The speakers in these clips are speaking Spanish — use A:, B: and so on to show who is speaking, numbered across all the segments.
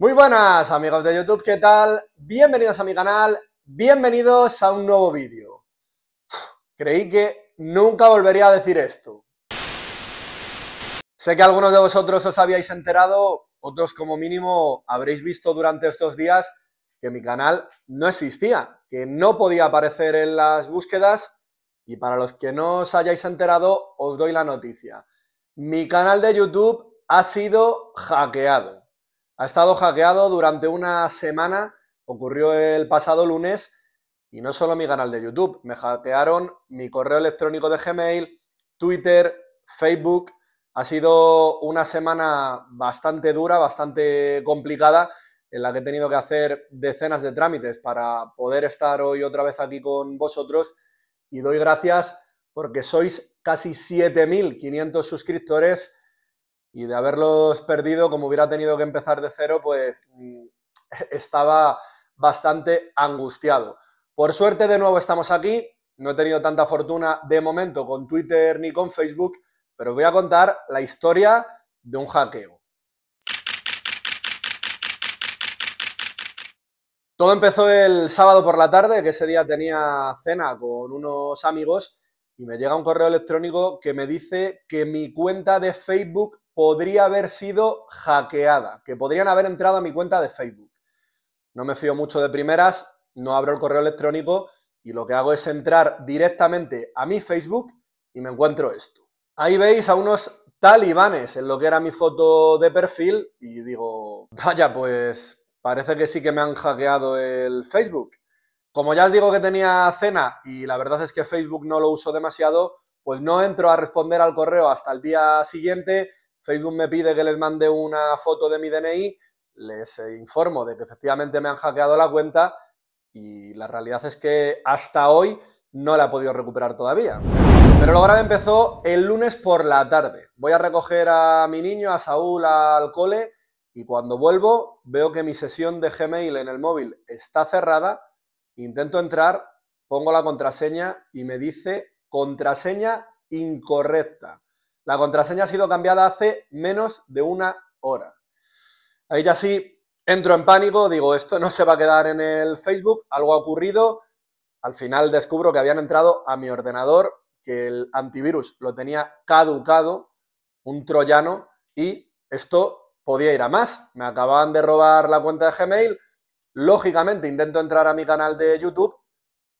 A: Muy buenas amigos de YouTube, ¿qué tal? Bienvenidos a mi canal, bienvenidos a un nuevo vídeo. Creí que nunca volvería a decir esto. Sé que algunos de vosotros os habíais enterado, otros como mínimo habréis visto durante estos días que mi canal no existía, que no podía aparecer en las búsquedas y para los que no os hayáis enterado os doy la noticia. Mi canal de YouTube ha sido hackeado ha estado hackeado durante una semana, ocurrió el pasado lunes, y no solo mi canal de YouTube, me hackearon mi correo electrónico de Gmail, Twitter, Facebook. Ha sido una semana bastante dura, bastante complicada, en la que he tenido que hacer decenas de trámites para poder estar hoy otra vez aquí con vosotros. Y doy gracias porque sois casi 7.500 suscriptores y de haberlos perdido, como hubiera tenido que empezar de cero, pues mm, estaba bastante angustiado. Por suerte, de nuevo estamos aquí. No he tenido tanta fortuna de momento con Twitter ni con Facebook, pero os voy a contar la historia de un hackeo. Todo empezó el sábado por la tarde, que ese día tenía cena con unos amigos y me llega un correo electrónico que me dice que mi cuenta de Facebook podría haber sido hackeada, que podrían haber entrado a mi cuenta de Facebook. No me fío mucho de primeras, no abro el correo electrónico y lo que hago es entrar directamente a mi Facebook y me encuentro esto. Ahí veis a unos talibanes en lo que era mi foto de perfil y digo, vaya, pues parece que sí que me han hackeado el Facebook. Como ya os digo que tenía cena y la verdad es que Facebook no lo uso demasiado, pues no entro a responder al correo hasta el día siguiente Facebook me pide que les mande una foto de mi DNI, les informo de que efectivamente me han hackeado la cuenta y la realidad es que hasta hoy no la he podido recuperar todavía. Pero lo grave empezó el lunes por la tarde. Voy a recoger a mi niño, a Saúl, al cole y cuando vuelvo veo que mi sesión de Gmail en el móvil está cerrada. Intento entrar, pongo la contraseña y me dice contraseña incorrecta. La contraseña ha sido cambiada hace menos de una hora. Ahí ya sí entro en pánico, digo, esto no se va a quedar en el Facebook, algo ha ocurrido. Al final descubro que habían entrado a mi ordenador, que el antivirus lo tenía caducado, un troyano, y esto podía ir a más. Me acababan de robar la cuenta de Gmail. Lógicamente intento entrar a mi canal de YouTube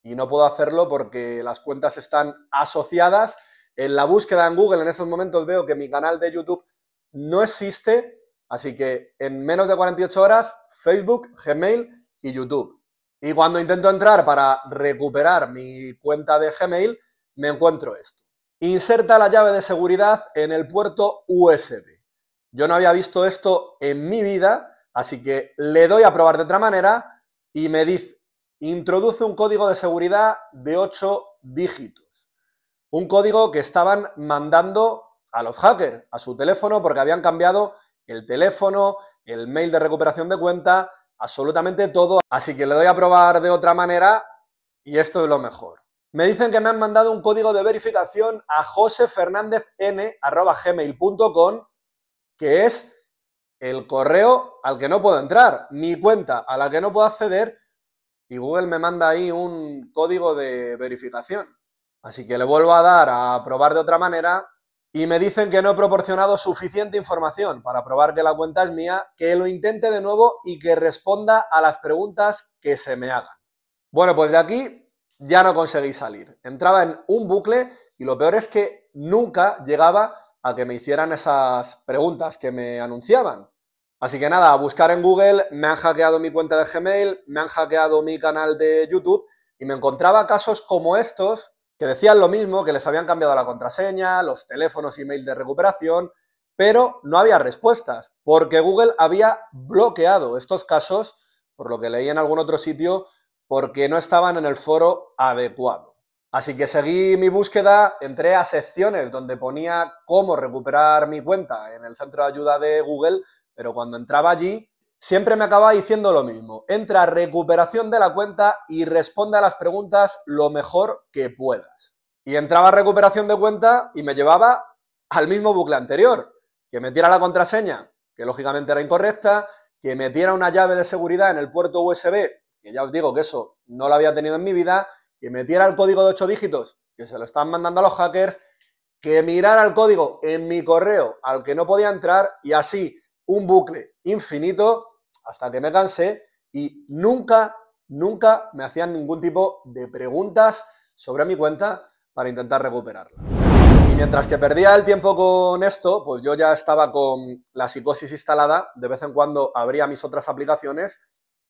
A: y no puedo hacerlo porque las cuentas están asociadas en la búsqueda en Google en estos momentos veo que mi canal de YouTube no existe, así que en menos de 48 horas Facebook, Gmail y YouTube. Y cuando intento entrar para recuperar mi cuenta de Gmail, me encuentro esto. Inserta la llave de seguridad en el puerto USB. Yo no había visto esto en mi vida, así que le doy a probar de otra manera y me dice, introduce un código de seguridad de 8 dígitos. Un código que estaban mandando a los hackers, a su teléfono, porque habían cambiado el teléfono, el mail de recuperación de cuenta, absolutamente todo. Así que le doy a probar de otra manera y esto es lo mejor. Me dicen que me han mandado un código de verificación a josefernandezn.gmail.com, que es el correo al que no puedo entrar, mi cuenta a la que no puedo acceder, y Google me manda ahí un código de verificación. Así que le vuelvo a dar a probar de otra manera y me dicen que no he proporcionado suficiente información para probar que la cuenta es mía, que lo intente de nuevo y que responda a las preguntas que se me hagan. Bueno, pues de aquí ya no conseguí salir. Entraba en un bucle y lo peor es que nunca llegaba a que me hicieran esas preguntas que me anunciaban. Así que nada, a buscar en Google, me han hackeado mi cuenta de Gmail, me han hackeado mi canal de YouTube y me encontraba casos como estos que decían lo mismo, que les habían cambiado la contraseña, los teléfonos y mail de recuperación, pero no había respuestas, porque Google había bloqueado estos casos, por lo que leí en algún otro sitio, porque no estaban en el foro adecuado. Así que seguí mi búsqueda, entré a secciones donde ponía cómo recuperar mi cuenta en el centro de ayuda de Google, pero cuando entraba allí Siempre me acababa diciendo lo mismo. Entra a recuperación de la cuenta y responda a las preguntas lo mejor que puedas. Y entraba a recuperación de cuenta y me llevaba al mismo bucle anterior. Que metiera la contraseña, que lógicamente era incorrecta, que metiera una llave de seguridad en el puerto USB, que ya os digo que eso no lo había tenido en mi vida, que metiera el código de 8 dígitos, que se lo están mandando a los hackers, que mirara el código en mi correo al que no podía entrar y así un bucle infinito hasta que me cansé y nunca, nunca me hacían ningún tipo de preguntas sobre mi cuenta para intentar recuperarla. Y mientras que perdía el tiempo con esto, pues yo ya estaba con la psicosis instalada, de vez en cuando abría mis otras aplicaciones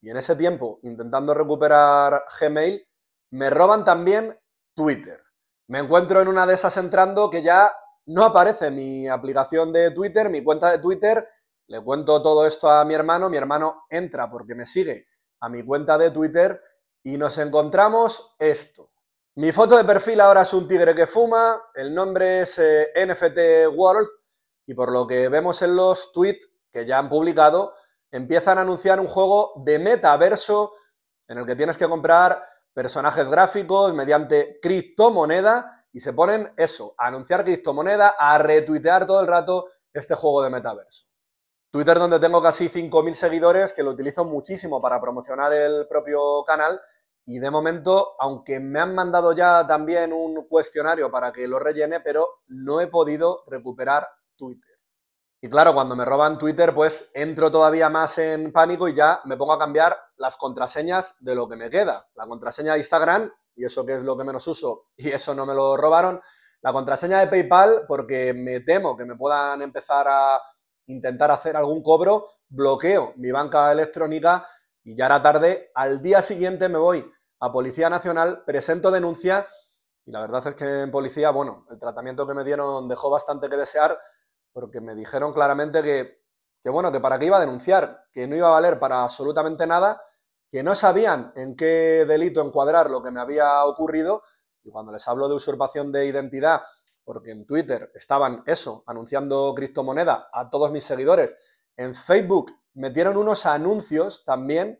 A: y en ese tiempo, intentando recuperar Gmail, me roban también Twitter. Me encuentro en una de esas entrando que ya no aparece mi aplicación de Twitter, mi cuenta de Twitter, le cuento todo esto a mi hermano, mi hermano entra porque me sigue a mi cuenta de Twitter y nos encontramos esto. Mi foto de perfil ahora es un tigre que fuma, el nombre es eh, NFT World y por lo que vemos en los tweets que ya han publicado, empiezan a anunciar un juego de metaverso en el que tienes que comprar personajes gráficos mediante criptomoneda y se ponen eso, a anunciar criptomoneda, a retuitear todo el rato este juego de metaverso. Twitter donde tengo casi 5.000 seguidores que lo utilizo muchísimo para promocionar el propio canal y de momento, aunque me han mandado ya también un cuestionario para que lo rellene, pero no he podido recuperar Twitter. Y claro, cuando me roban Twitter, pues entro todavía más en pánico y ya me pongo a cambiar las contraseñas de lo que me queda. La contraseña de Instagram, y eso que es lo que menos uso, y eso no me lo robaron. La contraseña de PayPal, porque me temo que me puedan empezar a intentar hacer algún cobro, bloqueo mi banca electrónica y ya era tarde. Al día siguiente me voy a Policía Nacional, presento denuncia y la verdad es que en Policía, bueno, el tratamiento que me dieron dejó bastante que desear porque me dijeron claramente que, que bueno, que para qué iba a denunciar, que no iba a valer para absolutamente nada, que no sabían en qué delito encuadrar lo que me había ocurrido y cuando les hablo de usurpación de identidad porque en Twitter estaban eso, anunciando criptomoneda a todos mis seguidores. En Facebook metieron unos anuncios también,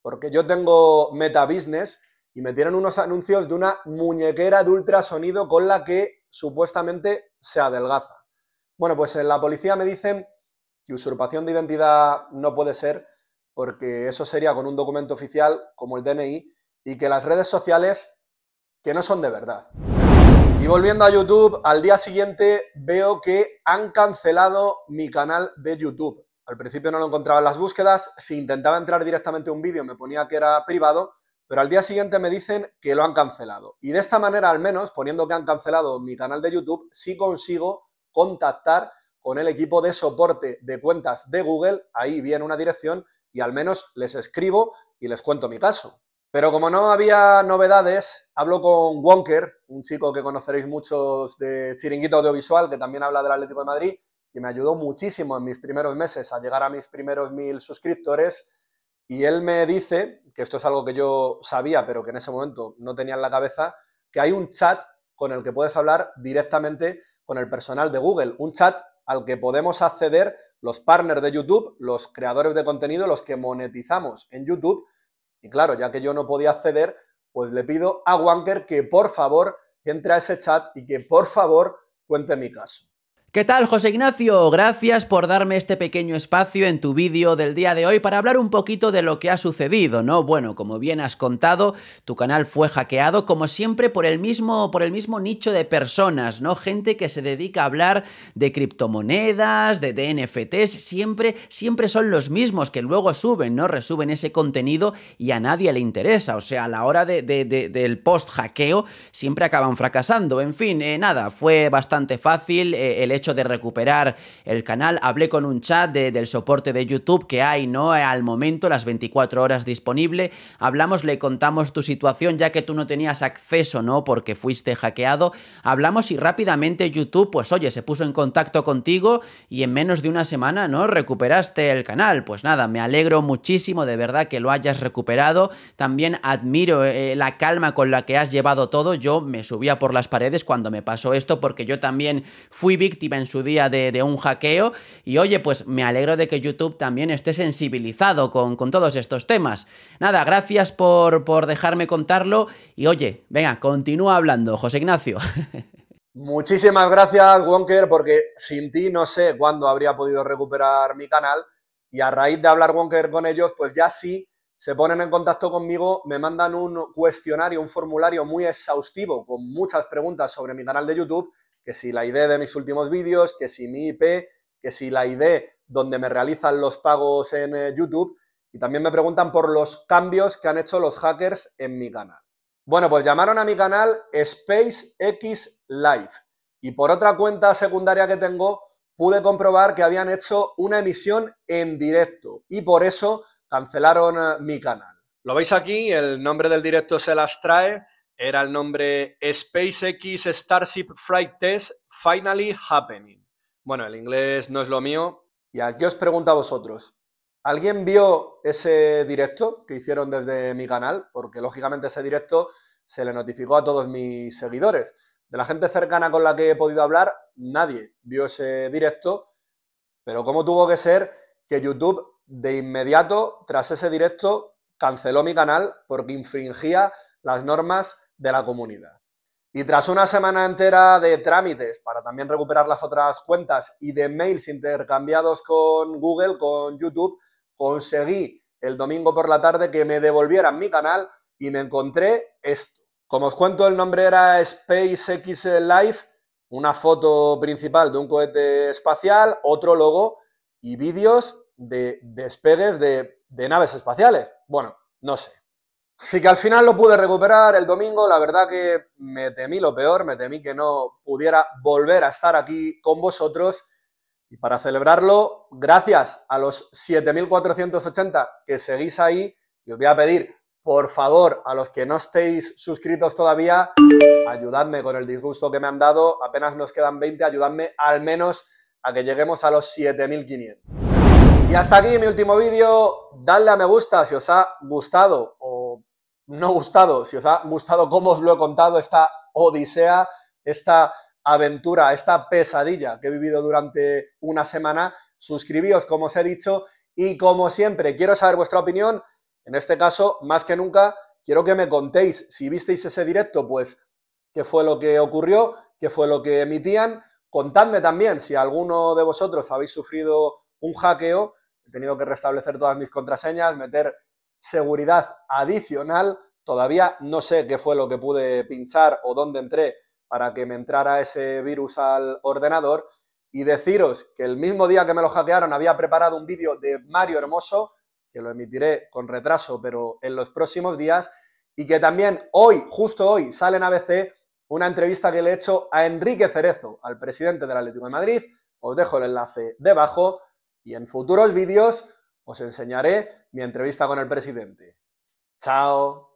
A: porque yo tengo Meta Business, y metieron unos anuncios de una muñequera de ultrasonido con la que supuestamente se adelgaza. Bueno, pues en la policía me dicen que usurpación de identidad no puede ser porque eso sería con un documento oficial como el DNI y que las redes sociales que no son de verdad. Y volviendo a YouTube, al día siguiente veo que han cancelado mi canal de YouTube. Al principio no lo encontraba en las búsquedas, si intentaba entrar directamente a un vídeo me ponía que era privado, pero al día siguiente me dicen que lo han cancelado. Y de esta manera, al menos, poniendo que han cancelado mi canal de YouTube, sí consigo contactar con el equipo de soporte de cuentas de Google, ahí viene una dirección y al menos les escribo y les cuento mi caso. Pero como no había novedades, hablo con Wonker, un chico que conoceréis muchos de Chiringuito Audiovisual, que también habla del Atlético de Madrid, que me ayudó muchísimo en mis primeros meses a llegar a mis primeros mil suscriptores. Y él me dice, que esto es algo que yo sabía, pero que en ese momento no tenía en la cabeza, que hay un chat con el que puedes hablar directamente con el personal de Google. Un chat al que podemos acceder los partners de YouTube, los creadores de contenido, los que monetizamos en YouTube y claro, ya que yo no podía acceder, pues le pido a Wanker que por favor entre a ese chat y que por favor cuente
B: mi caso. ¿Qué tal, José Ignacio? Gracias por darme este pequeño espacio en tu vídeo del día de hoy para hablar un poquito de lo que ha sucedido, ¿no? Bueno, como bien has contado, tu canal fue hackeado, como siempre, por el mismo, por el mismo nicho de personas, ¿no? Gente que se dedica a hablar de criptomonedas, de, de NFTs, siempre, siempre son los mismos que luego suben, ¿no? Resuben ese contenido y a nadie le interesa. O sea, a la hora del post-hackeo siempre acaban fracasando. En fin, eh, nada, fue bastante fácil eh, el de recuperar el canal. Hablé con un chat del soporte de YouTube que hay, ¿no? Al momento, las 24 horas disponible. Hablamos, le contamos tu situación, ya que tú no tenías acceso, ¿no? Porque fuiste hackeado. Hablamos y rápidamente YouTube, pues oye, se puso en contacto contigo y en menos de una semana, ¿no? Recuperaste el canal. Pues nada, me alegro muchísimo de verdad que lo hayas recuperado. También admiro eh, la calma con la que has llevado todo. Yo me subía por las paredes cuando me pasó esto porque yo también fui víctima en su día de, un hackeo. Y oye, pues me alegro de que YouTube también esté sensibilizado con, todos estos temas. Nada, gracias por, por dejarme contarlo. Y oye, venga, continúa hablando, José Ignacio.
A: Muchísimas gracias, Wonker, porque sin ti no sé cuándo habría podido recuperar mi canal. Y a raíz de hablar Wonker con ellos, pues ya sí se ponen en contacto conmigo, me mandan un cuestionario, un formulario muy exhaustivo con muchas preguntas sobre mi canal de YouTube que si la ID de mis últimos vídeos, que si mi IP, que si la ID donde me realizan los pagos en eh, YouTube. Y también me preguntan por los cambios que han hecho los hackers en mi canal. Bueno, pues llamaron a mi canal X Live. Y por otra cuenta secundaria que tengo, pude comprobar que habían hecho una emisión en directo. Y por eso cancelaron eh, mi canal. Lo veis aquí, el nombre del directo se las trae. Era el nombre SpaceX Starship Flight Test Finally Happening. Bueno, el inglés no es lo mío. Y aquí os pregunto a vosotros, ¿Alguien vio ese directo que hicieron desde mi canal? Porque lógicamente ese directo se le notificó a todos mis seguidores. De la gente cercana con la que he podido hablar, nadie vio ese directo. Pero ¿cómo tuvo que ser que YouTube de inmediato, tras ese directo, canceló mi canal porque infringía las normas de la comunidad. Y tras una semana entera de trámites para también recuperar las otras cuentas y de mails intercambiados con Google, con YouTube, conseguí el domingo por la tarde que me devolvieran mi canal y me encontré esto. Como os cuento, el nombre era SpaceX Live, una foto principal de un cohete espacial, otro logo y vídeos de despedes de naves espaciales. Bueno, no sé. Así que al final lo pude recuperar el domingo. La verdad que me temí lo peor, me temí que no pudiera volver a estar aquí con vosotros. Y para celebrarlo, gracias a los 7.480 que seguís ahí, y os voy a pedir, por favor, a los que no estéis suscritos todavía, ayudadme con el disgusto que me han dado. Apenas nos quedan 20, ayudadme al menos a que lleguemos a los 7.500. Y hasta aquí mi último vídeo. Dadle a me gusta si os ha gustado no gustado. Si os ha gustado cómo os lo he contado, esta odisea, esta aventura, esta pesadilla que he vivido durante una semana, suscribíos, como os he dicho, y como siempre, quiero saber vuestra opinión. En este caso, más que nunca, quiero que me contéis si visteis ese directo, pues qué fue lo que ocurrió, qué fue lo que emitían. Contadme también si alguno de vosotros habéis sufrido un hackeo, he tenido que restablecer todas mis contraseñas, meter seguridad adicional. Todavía no sé qué fue lo que pude pinchar o dónde entré para que me entrara ese virus al ordenador. Y deciros que el mismo día que me lo hackearon había preparado un vídeo de Mario Hermoso, que lo emitiré con retraso, pero en los próximos días, y que también hoy, justo hoy, sale en ABC una entrevista que le he hecho a Enrique Cerezo, al presidente del Atlético de Madrid. Os dejo el enlace debajo y en futuros vídeos os enseñaré mi entrevista con el presidente. Chao.